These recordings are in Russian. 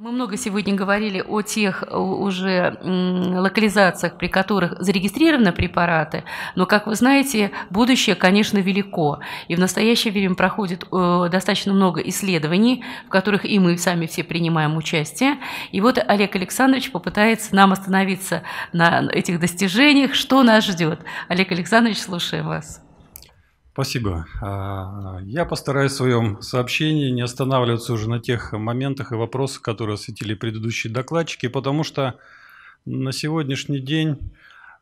Мы много сегодня говорили о тех э, уже локализациях, при которых зарегистрированы препараты, но, как вы знаете, будущее, конечно, велико. И в настоящее время проходит э, достаточно много исследований, в которых и мы сами все принимаем участие. И вот Олег Александрович попытается нам остановиться на этих достижениях, что нас ждет. Олег Александрович, слушаем вас. Спасибо. А, я постараюсь в своем сообщении не останавливаться уже на тех моментах и вопросах, которые осветили предыдущие докладчики, потому что на сегодняшний день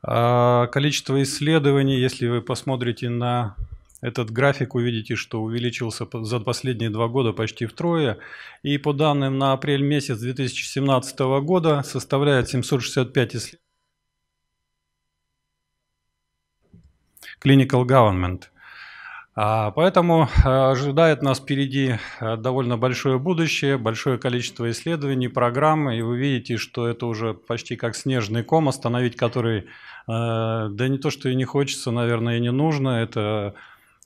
а, количество исследований, если вы посмотрите на этот график, увидите, что увеличился за последние два года почти втрое. И по данным на апрель месяц 2017 года составляет 765 исследований. Clinical Government – а, поэтому а, ожидает нас впереди а, довольно большое будущее, большое количество исследований, программ, и вы видите, что это уже почти как снежный ком, остановить который, да не то, что и не хочется, наверное, и не нужно, это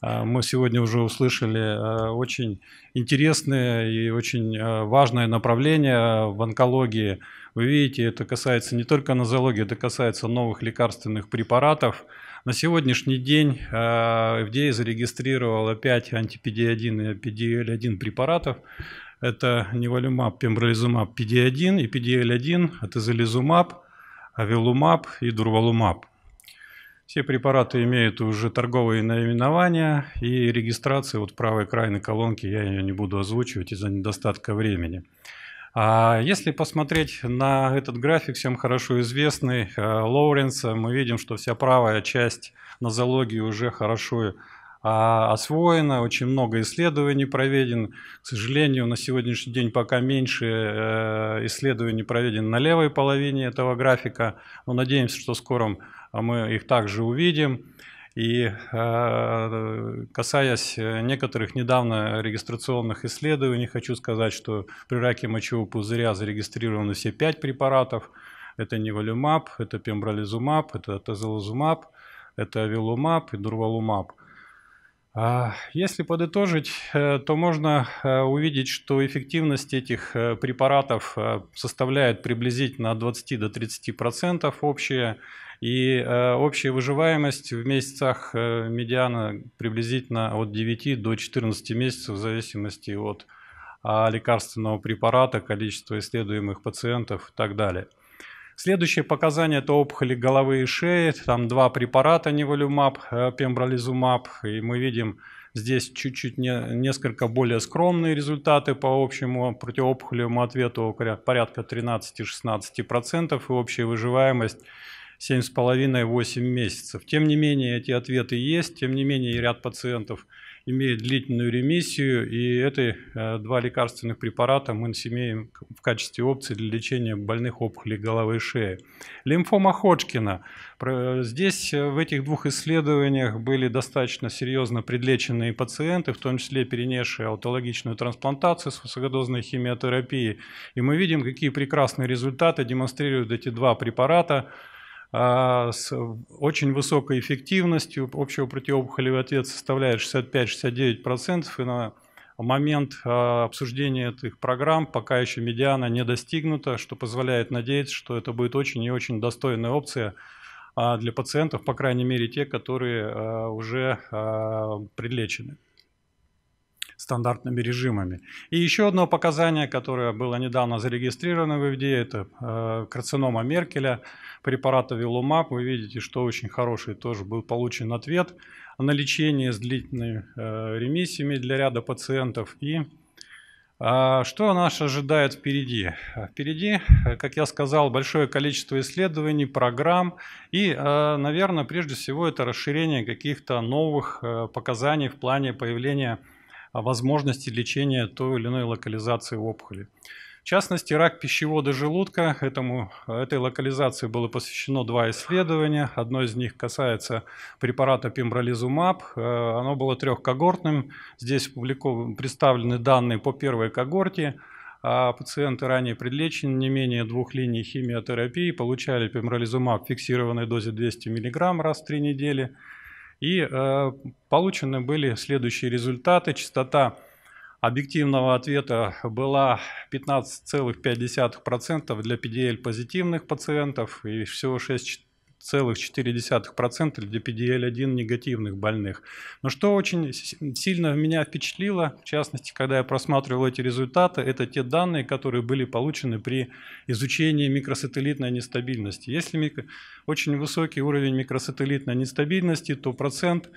мы сегодня уже услышали очень интересное и очень важное направление в онкологии. Вы видите, это касается не только нозологии, это касается новых лекарственных препаратов – на сегодняшний день FDA э, зарегистрировала 5 1 и PDL1 препаратов. Это неволюмаб, пембролизумаб, PD1 и PDL1, атезолизумаб, авилумаб и дурвалумаб. Все препараты имеют уже торговые наименования и регистрации. Вот правый край на колонке я ее не буду озвучивать из-за недостатка времени. А если посмотреть на этот график, всем хорошо известный, э, Лоуренса, мы видим, что вся правая часть нозологии уже хорошо а, освоена, очень много исследований проведено. К сожалению, на сегодняшний день пока меньше э, исследований проведено на левой половине этого графика, но надеемся, что скоро мы их также увидим. И э, касаясь э, некоторых недавно регистрационных исследований, хочу сказать, что при раке мочевого пузыря зарегистрированы все пять препаратов. Это неволюмаб, это пембролизумаб, это тазелозумаб, это вилумаб и дурвалумаб. А если подытожить, э, то можно э, увидеть, что эффективность этих препаратов составляет приблизительно от 20 до 30% общая. И э, общая выживаемость в месяцах э, медиана приблизительно от 9 до 14 месяцев в зависимости от э, лекарственного препарата, количества исследуемых пациентов и так далее. Следующее показание – это опухоли головы и шеи. Там два препарата – неволюмаб, пембролизумаб. Э, и мы видим здесь чуть-чуть не, несколько более скромные результаты по общему противоопухолевому ответу, порядка 13-16%. И общая выживаемость 7,5-8 месяцев. Тем не менее, эти ответы есть, тем не менее, ряд пациентов имеет длительную ремиссию, и эти э, два лекарственных препарата мы имеем в качестве опции для лечения больных опухолей головы и шеи. Лимфома Ходжкина. Э, здесь э, в этих двух исследованиях были достаточно серьезно предлеченные пациенты, в том числе перенесшие аутологичную трансплантацию с высокодозной химиотерапией. И мы видим, какие прекрасные результаты демонстрируют эти два препарата – а, с очень высокой эффективностью. Общего противоопухолевый ответ составляет 65-69%, и на момент а, обсуждения этих программ пока еще медиана не достигнута, что позволяет надеяться, что это будет очень и очень достойная опция а, для пациентов, по крайней мере те, которые уже прилечены стандартными режимами. И еще одно показание, которое было недавно зарегистрировано в ФД, это э, карцинома Меркеля, препарата Вилумаб. Вы видите, что очень хороший тоже был получен ответ на лечение с длительными э, ремиссиями для ряда пациентов. И э, что нас ожидает впереди? Впереди, как я сказал, большое количество исследований, программ и, наверное, прежде всего это расширение каких-то новых показаний в плане появления возможности лечения той или иной локализации опухоли. В частности, рак пищевода желудка. Этому, этой локализации было посвящено два исследования. Одно из них касается препарата пембролизумаб. Э, оно было трехкогортным. Здесь представлены данные по первой когорте. А пациенты, ранее предлечены не менее двух линий химиотерапии, получали пембролизумаб в фиксированной дозе 200 мг раз в три недели – и э, получены были следующие результаты. Частота объективного ответа была 15,5% для PDL-позитивных пациентов и всего 6 0,4% для PDL-1 негативных больных. Но что очень сильно меня впечатлило, в частности, когда я просматривал эти результаты, это те данные, которые были получены при изучении микросателлитной нестабильности. Если очень высокий уровень микросателлитной нестабильности, то процент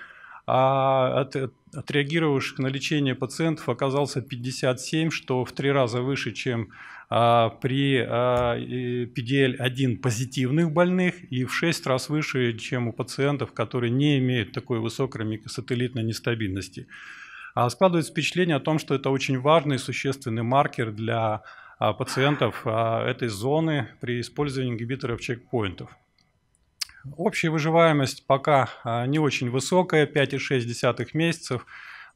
а от, отреагировавших на лечение пациентов оказался 57, что в три раза выше, чем а, при а, PDL-1 позитивных больных и в шесть раз выше, чем у пациентов, которые не имеют такой высокой микросателлитной нестабильности. А складывается впечатление о том, что это очень важный и существенный маркер для а, пациентов а, этой зоны при использовании ингибиторов чекпоинтов. Общая выживаемость пока а, не очень высокая, 5,6 месяцев,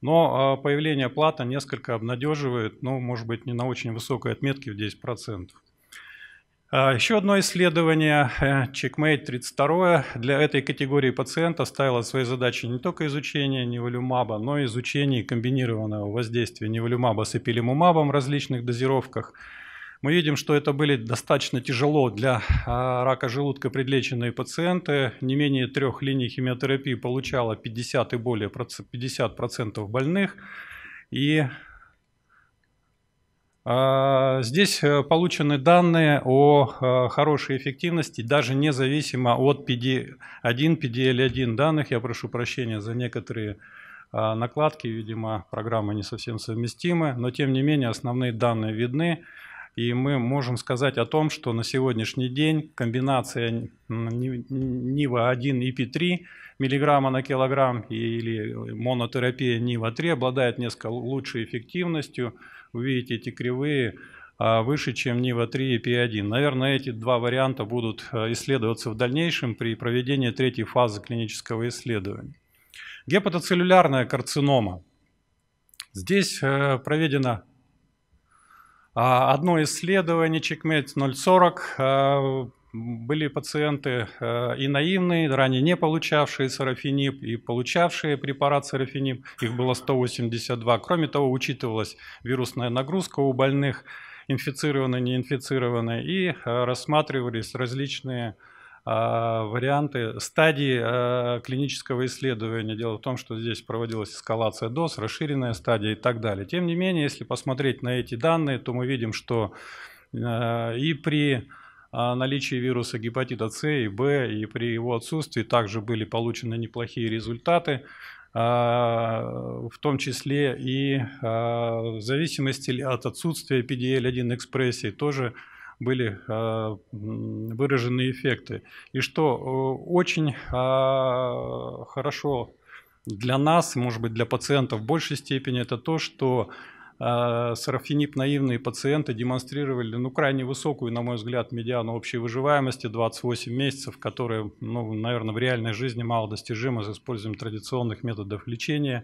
но а, появление плата несколько обнадеживает, ну, может быть, не на очень высокой отметке в 10%. А, еще одно исследование, э, Checkmate 32, для этой категории пациента ставило своей задачей не только изучение неволюмаба, но и изучение комбинированного воздействия неволюмаба с эпилимумабом в различных дозировках – мы видим, что это были достаточно тяжело для а, рака желудка предлеченные пациенты. Не менее трех линий химиотерапии получало 50 и более 50% больных. И а, Здесь э, получены данные о э, хорошей эффективности, даже независимо от PD1, PDL1 данных. Я прошу прощения за некоторые а, накладки, видимо, программы не совсем совместимы, но тем не менее основные данные видны. И мы можем сказать о том, что на сегодняшний день комбинация Нива-1 и Пи-3 миллиграмма на килограмм или монотерапия Нива-3 обладает несколько лучшей эффективностью. Вы видите эти кривые а, выше, чем Нива-3 и Пи-1. Наверное, эти два варианта будут э, исследоваться в дальнейшем при проведении третьей фазы клинического исследования. Гепатоцеллюлярная карцинома. Здесь э, проведена а, одно исследование Чекмет 040 а, были пациенты а, и наивные, ранее не получавшие сарафинип, и получавшие препарат сарафинип. Их было 182. Кроме того, учитывалась вирусная нагрузка у больных, инфицированные, неинфицированные, и рассматривались различные а, варианты стадии а, клинического исследования. Дело в том, что здесь проводилась эскалация доз, расширенная стадия и так далее. Тем не менее, если посмотреть на эти данные, то мы видим, что а, и при наличии вируса гепатита С и Б, и при его отсутствии также были получены неплохие результаты в том числе и в зависимости от отсутствия PDL-1 экспрессии тоже были а, выражены эффекты. И что э, очень а, хорошо для нас, может быть, для пациентов в большей степени, это то, что а, сарафенип наивные пациенты демонстрировали ну, крайне высокую, на мой взгляд, медиану общей выживаемости 28 месяцев, которые, ну, наверное, в реальной жизни мало достижимы с использованием традиционных методов лечения.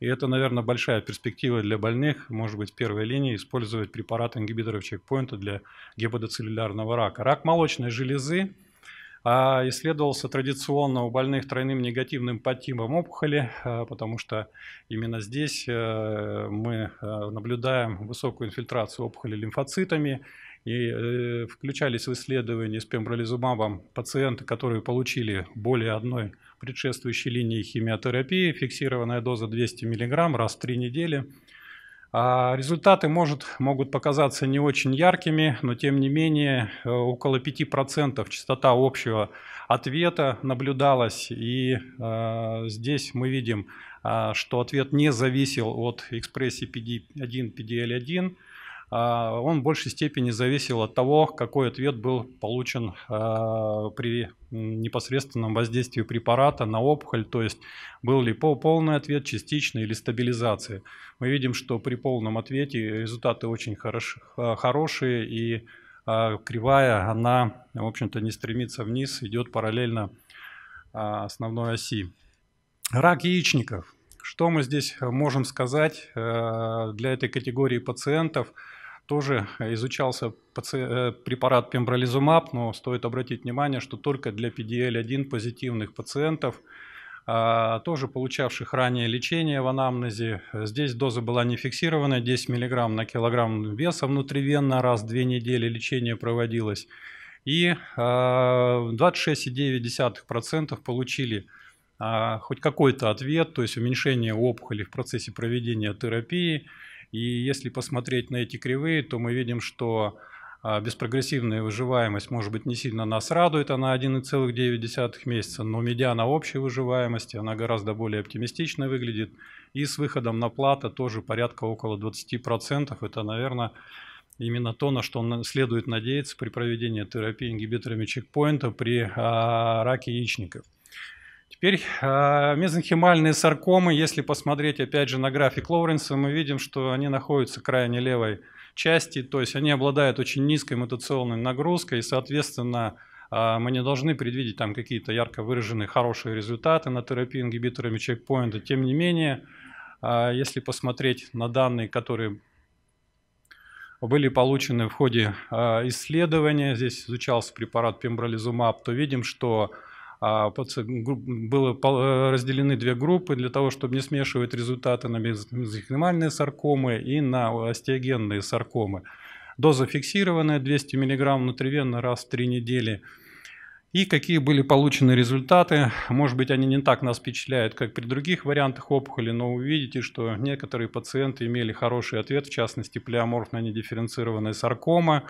И это, наверное, большая перспектива для больных, может быть, первой линии, использовать препараты ингибиторов чекпоинта для гепатоцеллюлярного рака. Рак молочной железы а, исследовался традиционно у больных тройным негативным подтипом опухоли, а, потому что именно здесь э, мы э, наблюдаем высокую инфильтрацию опухоли лимфоцитами, и э, включались в исследования с пембролизумабом пациенты, которые получили более одной предшествующей линии химиотерапии, фиксированная доза 200 мг раз в 3 недели. А результаты может, могут показаться не очень яркими, но тем не менее э, около 5% частота общего ответа наблюдалась. И э, здесь мы видим, э, что ответ не зависел от экспрессии PD1, PDL1. А, он в большей степени зависел от того, какой ответ был получен а, при непосредственном воздействии препарата на опухоль, то есть был ли полный ответ, частичный или стабилизация. Мы видим, что при полном ответе результаты очень хорош, а, хорошие и кривая, она, в общем-то, не стремится вниз, идет параллельно основной оси. Рак яичников. Что мы здесь можем сказать для этой категории пациентов – тоже изучался э, препарат пембролизумаб, но стоит обратить внимание, что только для PDL-1 позитивных пациентов, а, тоже получавших ранее лечение в анамнезе. Здесь доза была не фиксирована, 10 мг на килограмм веса внутривенно, раз в 2 недели лечение проводилось. И 26,9% а, получили а, хоть какой-то ответ, то есть уменьшение опухоли в процессе проведения терапии – и если посмотреть на эти кривые, то мы видим, что а, беспрогрессивная выживаемость, может быть, не сильно нас радует, она 1,9 месяца, но медиана общей выживаемости, она гораздо более оптимистично выглядит. И с выходом на плата тоже порядка около 20%. Это, наверное, именно то, на что следует надеяться при проведении терапии ингибиторами чекпоинта при а, раке яичников. Теперь а, мезонхимальные саркомы, если посмотреть опять же на график Лоуренса, мы видим, что они находятся крайне левой части, то есть они обладают очень низкой мутационной нагрузкой, и, соответственно, а, мы не должны предвидеть там какие-то ярко выраженные хорошие результаты на терапии ингибиторами чекпоинта. Тем не менее, а, если посмотреть на данные, которые были получены в ходе исследования, здесь изучался препарат пембролизумаб, то видим, что а э, было э, разделены две группы для того, чтобы не смешивать результаты на мезохинальные саркомы и на остеогенные саркомы. Доза фиксированная 200 мг внутривенно раз в три недели. И какие были получены результаты. Может быть, они не так нас впечатляют, как при других вариантах опухоли, но увидите что некоторые пациенты имели хороший ответ, в частности, плеоморфно недифференцированная саркома,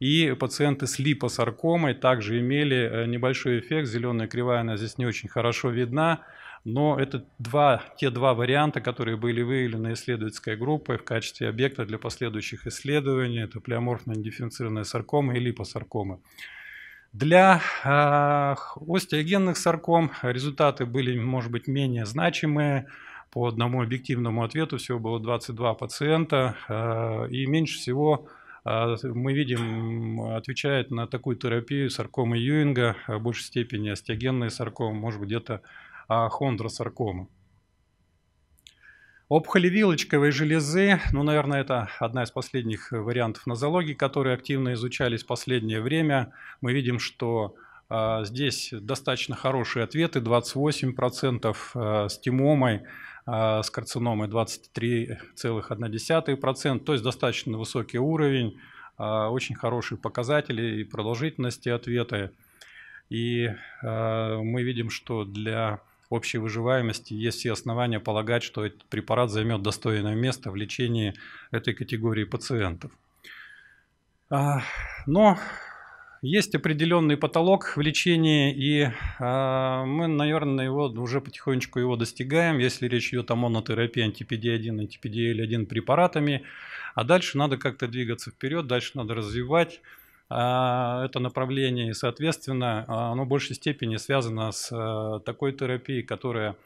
и пациенты с липосаркомой также имели э, небольшой эффект. Зеленая кривая, она здесь не очень хорошо видна. Но это два, те два варианта, которые были выявлены исследовательской группой в качестве объекта для последующих исследований. Это плеоморфная недифференцированная саркома и липосаркома. Для э, остеогенных сарком результаты были, может быть, менее значимые. По одному объективному ответу всего было 22 пациента, э, и меньше всего а мы видим, отвечает на такую терапию саркома Юинга, а, в большей степени остеогенная саркома, может быть, где-то хондросаркомы. Опухоли вилочковой железы, ну, наверное, это одна из последних э, вариантов нозологии, которые активно изучались в последнее время. Мы видим, что э, здесь достаточно хорошие ответы, 28% э, с тимомой, а, с карциномой 23,1%, то есть достаточно высокий уровень, а, очень хорошие показатели и продолжительности ответа. И а, мы видим, что для общей выживаемости есть все основания полагать, что этот препарат займет достойное место в лечении этой категории пациентов. Но есть определенный потолок в лечении, и э, мы, наверное, его уже потихонечку его достигаем, если речь идет о монотерапии антипедиадин, антипедиэль-1 препаратами. А дальше надо как-то двигаться вперед, дальше надо развивать э, это направление, и, соответственно, а, оно в большей степени связано с э, такой терапией, которая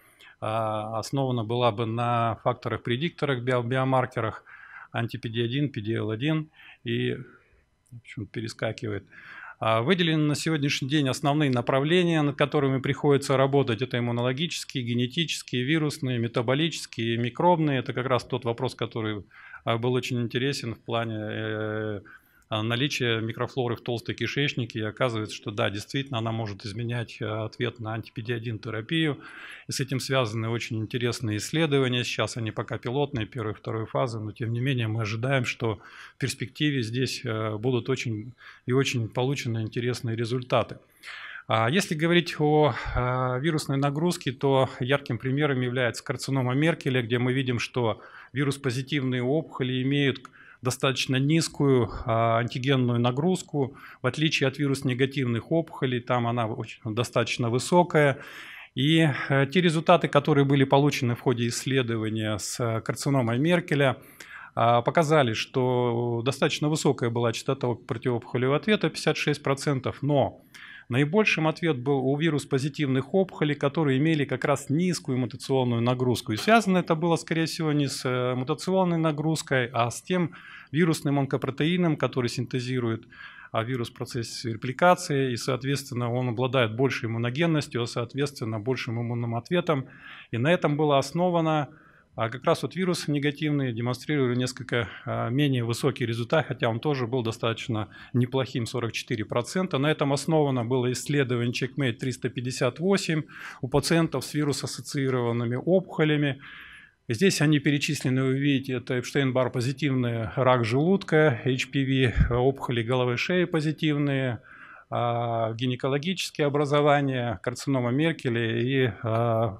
основана была бы на факторах-предикторах, био биомаркерах, антипедиадин, PDL1 и в общем, перескакивает. А, выделены на сегодняшний день основные направления, над которыми приходится работать. Это иммунологические, генетические, вирусные, метаболические, микробные. Это как раз тот вопрос, который а, был очень интересен в плане э, а, наличие микрофлоры в толстой кишечнике, и оказывается, что да, действительно, она может изменять а, ответ на антипедиадин терапию. И с этим связаны очень интересные исследования. Сейчас они пока пилотные, первой и второй фазы, но тем не менее мы ожидаем, что в перспективе здесь э, будут очень и очень получены интересные результаты. А если говорить о вирусной нагрузке, то ярким примером является карцинома Меркеля, где мы видим, что вирус-позитивные опухоли имеют достаточно низкую а, антигенную нагрузку, в отличие от вирус-негативных опухолей, там она очень, достаточно высокая. И э, те результаты, которые были получены в ходе исследования с э, карциномой Меркеля, а, показали, что достаточно высокая была частота противоопухолевого ответа, 56%, но Наибольшим ответ был у вирус-позитивных опухолей, которые имели как раз низкую мутационную нагрузку. И связано это было, скорее всего, не с э, мутационной нагрузкой, а с тем вирусным онкопротеином, который синтезирует а вирус в процессе репликации, и, соответственно, он обладает большей иммуногенностью, а, соответственно, большим иммунным ответом. И на этом было основано а как раз вот вирус негативный демонстрировали несколько а, менее высокие результаты, хотя он тоже был достаточно неплохим, 44%. На этом основано было исследование CheckMate 358 у пациентов с вирус-ассоциированными опухолями. Здесь они перечислены, вы видите, это Эпштейн-Бар позитивные, рак желудка, HPV, опухоли головы и шеи позитивные, а, гинекологические образования, карцинома Меркеля и а,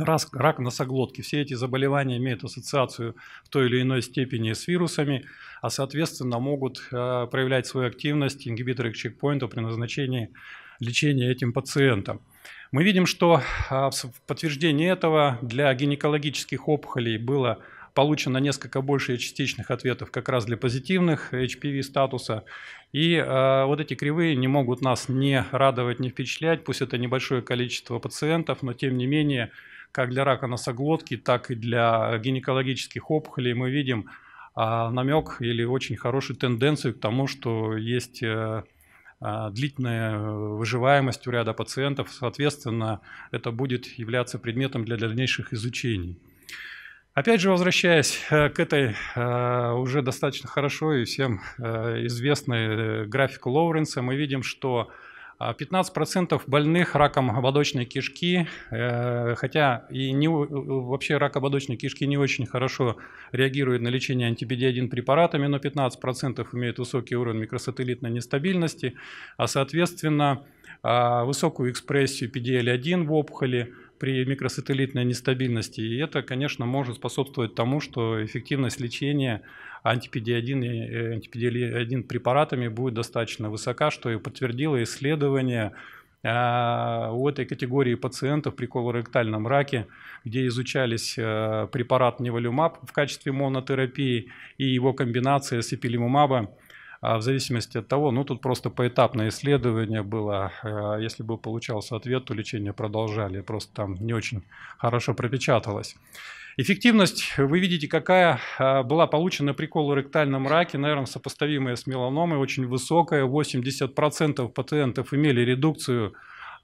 Рак, рак носоглотки. Все эти заболевания имеют ассоциацию в той или иной степени с вирусами, а соответственно могут э, проявлять свою активность ингибиторы чекпоинта при назначении лечения этим пациентам. Мы видим, что э, в подтверждение этого для гинекологических опухолей было получено несколько больше частичных ответов как раз для позитивных HPV статуса. И э, вот эти кривые не могут нас не радовать, не впечатлять, пусть это небольшое количество пациентов, но тем не менее как для рака носоглотки, так и для гинекологических опухолей мы видим а, намек или очень хорошую тенденцию к тому, что есть э, а, длительная э, выживаемость у ряда пациентов, соответственно, это будет являться предметом для дальнейших изучений. Опять же, возвращаясь э, к этой уже достаточно хорошо и всем известной графику Лоуренса, мы видим, что 15% а, больных раком ободочной кишки, э, хотя и не, вообще рак ободочной кишки не очень хорошо реагирует на лечение антибидиадин препаратами, но 15% имеют высокий уровень микросателлитной нестабильности, а соответственно а, высокую экспрессию PDL-1 в опухоли, при микросателлитной нестабильности. И это, конечно, может способствовать тому, что эффективность лечения антипедиадин и э, антипедиалин препаратами будет достаточно высока, что и подтвердило исследование а, у этой категории пациентов при колоректальном раке, где изучались э, препарат неволюмаб в качестве монотерапии и его комбинация с эпилимумаба а в зависимости от того, ну тут просто поэтапное исследование было, а если бы получался ответ, то лечение продолжали, просто там не очень хорошо пропечаталось. Эффективность, вы видите, какая а, была получена при колоректальном раке, наверное, сопоставимая с меланомой, очень высокая, 80% пациентов имели редукцию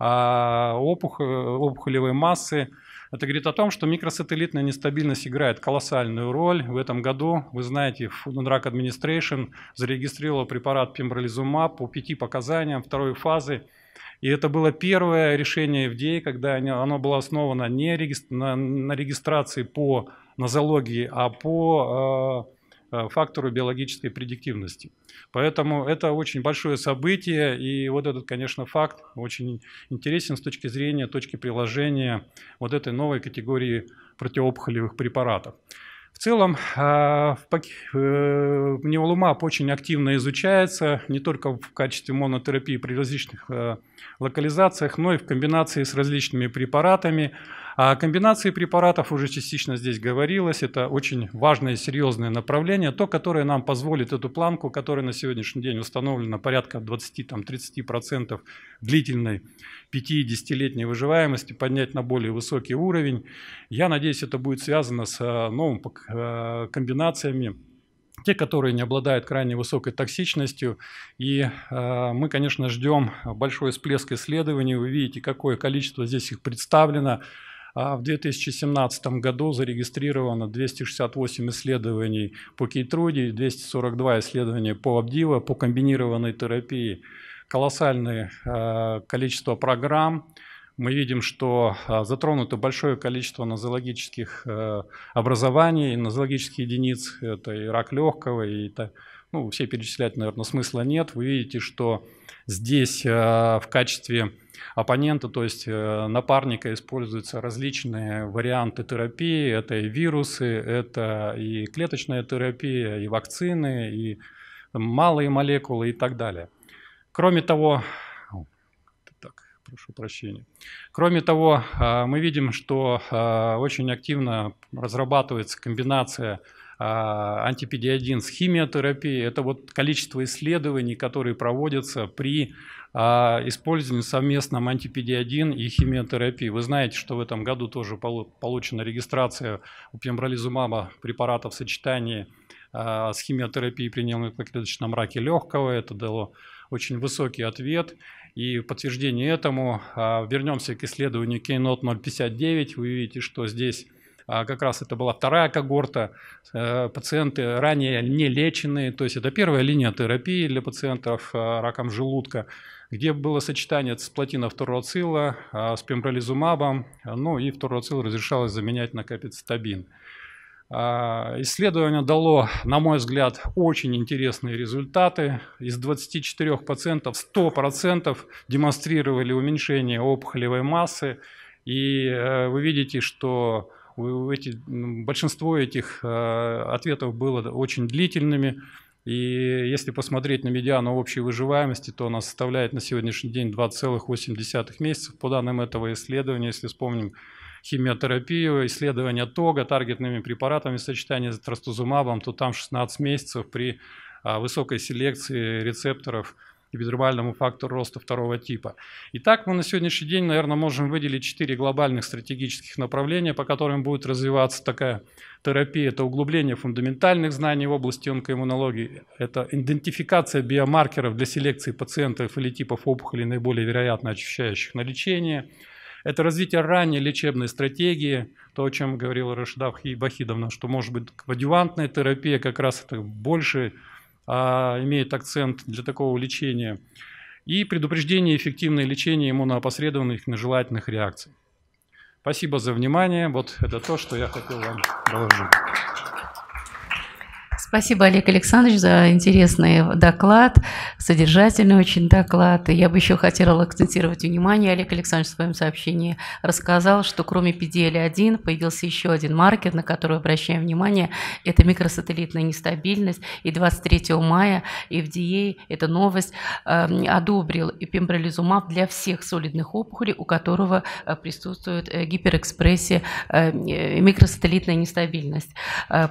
э, опухолевой массы, это говорит о том, что микросателлитная нестабильность играет колоссальную роль. В этом году, вы знаете, Food and Drug Administration зарегистрировал препарат пембролизумаб по пяти показаниям второй фазы. И это было первое решение FDA, когда оно было основано не на регистрации по нозологии, а по э, Э, фактору биологической предиктивности. Поэтому это очень большое событие, и вот этот, конечно, факт очень интересен с точки зрения точки приложения вот этой новой категории противоопухолевых препаратов. В целом, э, пневмолумаб э, очень активно изучается не только в качестве монотерапии при различных локализациях, но и в комбинации с различными препаратами – а комбинации препаратов уже частично здесь говорилось. Это очень важное и серьезное направление, то, которое нам позволит эту планку, которая на сегодняшний день установлена порядка 20-30% длительной 50-летней выживаемости, поднять на более высокий уровень. Я надеюсь, это будет связано с э, новыми э, комбинациями те, которые не обладают крайне высокой токсичностью. И э, мы, конечно, ждем большой всплеск исследований. Вы видите, какое количество здесь их представлено. А в 2017 году зарегистрировано 268 исследований по Кейтруде, 242 исследования по Абдива, по комбинированной терапии. Колоссальное э, количество программ. Мы видим, что э, затронуто большое количество нозологических э, образований, нозологических единиц. Это и рак легкого, и это, ну, все перечислять, наверное, смысла нет. Вы видите, что Здесь э, в качестве оппонента, то есть э, напарника, используются различные варианты терапии. Это и вирусы, это и клеточная терапия, и вакцины, и малые молекулы и так далее. Кроме того, прошу прощения. Кроме того, э, мы видим, что очень активно разрабатывается комбинация а, антипедиадин с химиотерапией. Это вот количество исследований, которые проводятся при а, использовании совместном антипедиадин и химиотерапии. Вы знаете, что в этом году тоже получена регистрация у пембролизумаба препаратов в сочетании а, с химиотерапией при нервно раке легкого. Это дало очень высокий ответ. И в подтверждение этому вернемся к исследованию Keynote 059. Вы видите, что здесь а как раз это была вторая когорта, э, пациенты ранее не леченные, то есть это первая линия терапии для пациентов э, раком желудка, где было сочетание цисплатина второго цила э, с пембролизумабом, ну и второго разрешалось заменять на капицитабин. А, исследование дало, на мой взгляд, очень интересные результаты. Из 24 пациентов 100% демонстрировали уменьшение опухолевой массы. И вы видите, что эти, большинство этих э, ответов было очень длительными. И если посмотреть на медиану общей выживаемости, то она составляет на сегодняшний день 2,8 месяцев. По данным этого исследования, если вспомним химиотерапию, исследование ТОГа таргетными препаратами, сочетание с трастузумабом, то там 16 месяцев при а, высокой селекции рецепторов – и фактору роста второго типа. Итак, мы на сегодняшний день, наверное, можем выделить четыре глобальных стратегических направления, по которым будет развиваться такая терапия. Это углубление фундаментальных знаний в области онкоиммунологии, это идентификация биомаркеров для селекции пациентов или типов опухолей, наиболее вероятно очищающих на лечение, это развитие ранней лечебной стратегии, то, о чем говорил Рашидав Бахидовна, что может быть адювантная терапия, как раз это больше а, имеет акцент для такого лечения, и предупреждение эффективное лечение иммуноопосредованных нежелательных реакций. Спасибо за внимание. Вот это то, что я хотел вам доложить. Спасибо, Олег Александрович, за интересный доклад, содержательный очень доклад. И я бы еще хотела акцентировать внимание. Олег Александрович в своем сообщении рассказал, что кроме PDL-1 появился еще один маркер, на который обращаем внимание. Это микросателлитная нестабильность. И 23 мая FDA, эта новость, эм, одобрил пембролизумаб для всех солидных опухолей, у которого э, присутствует э, гиперэкспрессия, э, микросателлитная нестабильность.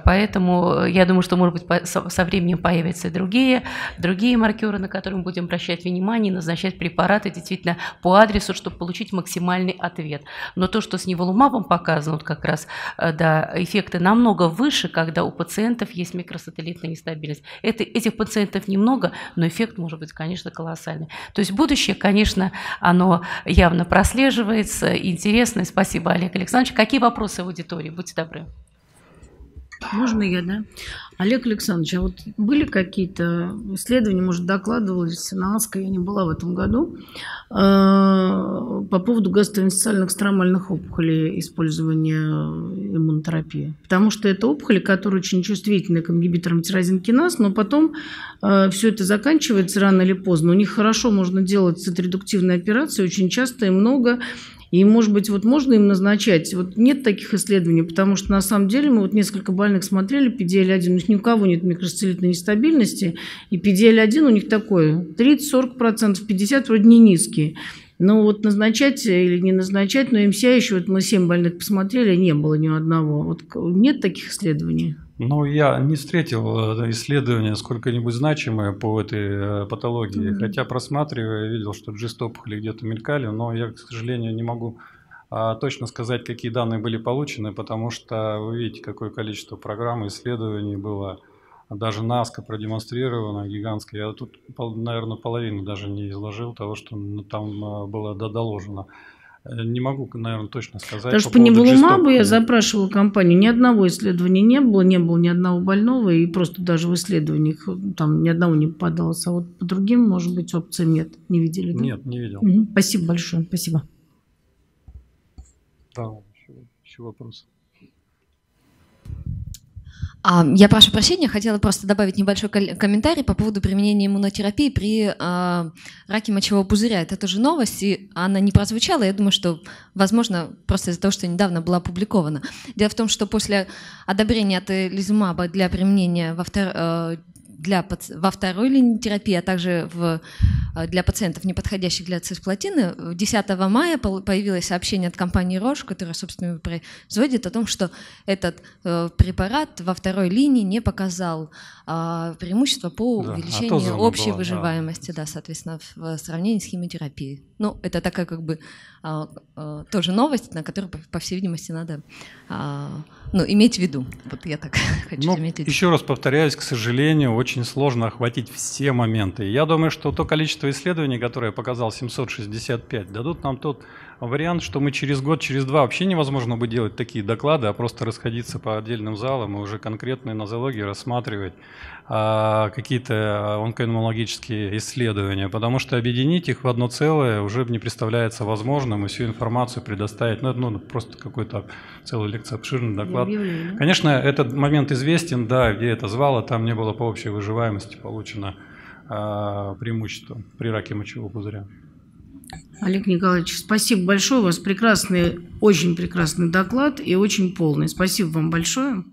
Поэтому я думаю, что мы быть, со временем появятся другие, другие маркеры, на которые мы будем обращать внимание, назначать препараты действительно по адресу, чтобы получить максимальный ответ. Но то, что с неволумабом показано, вот как раз э, да, эффекты намного выше, когда у пациентов есть микросателлитная нестабильность. Это, этих пациентов немного, но эффект может быть, конечно, колоссальный. То есть будущее, конечно, оно явно прослеживается, интересно. Спасибо, Олег Александрович. Какие вопросы в аудитории? Будьте добры. Можно я, да? Олег Александрович, а вот были какие-то исследования, может, докладывались на АСКО, я не была в этом году, э, по поводу гастроинсоциальных стромальных опухолей использования иммунотерапии? Потому что это опухоли, которые очень чувствительны к ингибиторам тирозинкиназ, но потом э, все это заканчивается рано или поздно. У них хорошо можно делать цитредуктивные операции, очень часто и много, и, может быть, вот можно им назначать? Вот нет таких исследований, потому что на самом деле мы вот несколько больных смотрели, PDL-1, у них ни у кого нет микросцеллитной нестабильности, и PDL-1 у них такой 30-40%, 50% вроде не низкие. Но вот назначать или не назначать, но МСА еще, вот мы 7 больных посмотрели, не было ни у одного. Вот нет таких исследований? Ну, я не встретил э, исследования сколько-нибудь значимое по этой э, патологии, mm-hmm. хотя просматривая, видел, что G-стопхоли где-то мелькали, но я, к сожалению, не могу а, точно сказать, какие данные были получены, потому что вы видите, какое количество программ и исследований было. Даже НАСКО продемонстрировано гигантское. Я тут, наверное, половину даже не изложил того, что там э, было доложено. Не могу, наверное, точно сказать. Потому что по, по неволумабу я запрашивала компанию, ни одного исследования не было, не было ни одного больного, и просто даже в исследованиях э, там ни одного не попадалось. А вот по другим, может быть, опциям нет. Не видели, да? Нет, не видел. Угу. Спасибо большое, спасибо. Да, еще, еще вопросы. Я прошу прощения, хотела просто добавить небольшой комментарий по поводу применения иммунотерапии при а, раке мочевого пузыря. Это тоже новость, и она не прозвучала. Я думаю, что, возможно, просто из-за того, что недавно была опубликована. Дело в том, что после одобрения от лизумаба для применения во, втор... Э, для... во второй линии терапии, а также в Э, для пациентов, не подходящих для цисплатины, 10 мая появилось сообщение от компании Roche, которая, собственно, его производит, о том, что этот э, препарат во второй линии не показал а, преимущества по а увеличению да, общей было, выживаемости, да. да, соответственно, в сравнении с химиотерапией. Ну, это такая как бы а, тоже новость, на которую, по всей видимости, надо ну, иметь в виду. Вот я так хочу ну, иметь Еще раз повторяюсь, к сожалению, очень сложно охватить все моменты. Я думаю, что то количество исследований, которое я показал 765, дадут нам тот вариант, что мы через год, через два вообще невозможно будет делать такие доклады, а просто расходиться по отдельным залам и уже конкретные нозологии рассматривать а, какие-то а, онкоэнмологические исследования, потому что объединить их в одно целое уже не представляется возможным и всю информацию предоставить. Ну, это ну, просто какой-то целый лекция, обширный доклад. Конечно, этот момент известен, да, где это звало, там не было по общей выживаемости получено а, преимущество при раке мочевого пузыря. Олег Николаевич, спасибо большое. У вас прекрасный, очень прекрасный доклад и очень полный. Спасибо вам большое.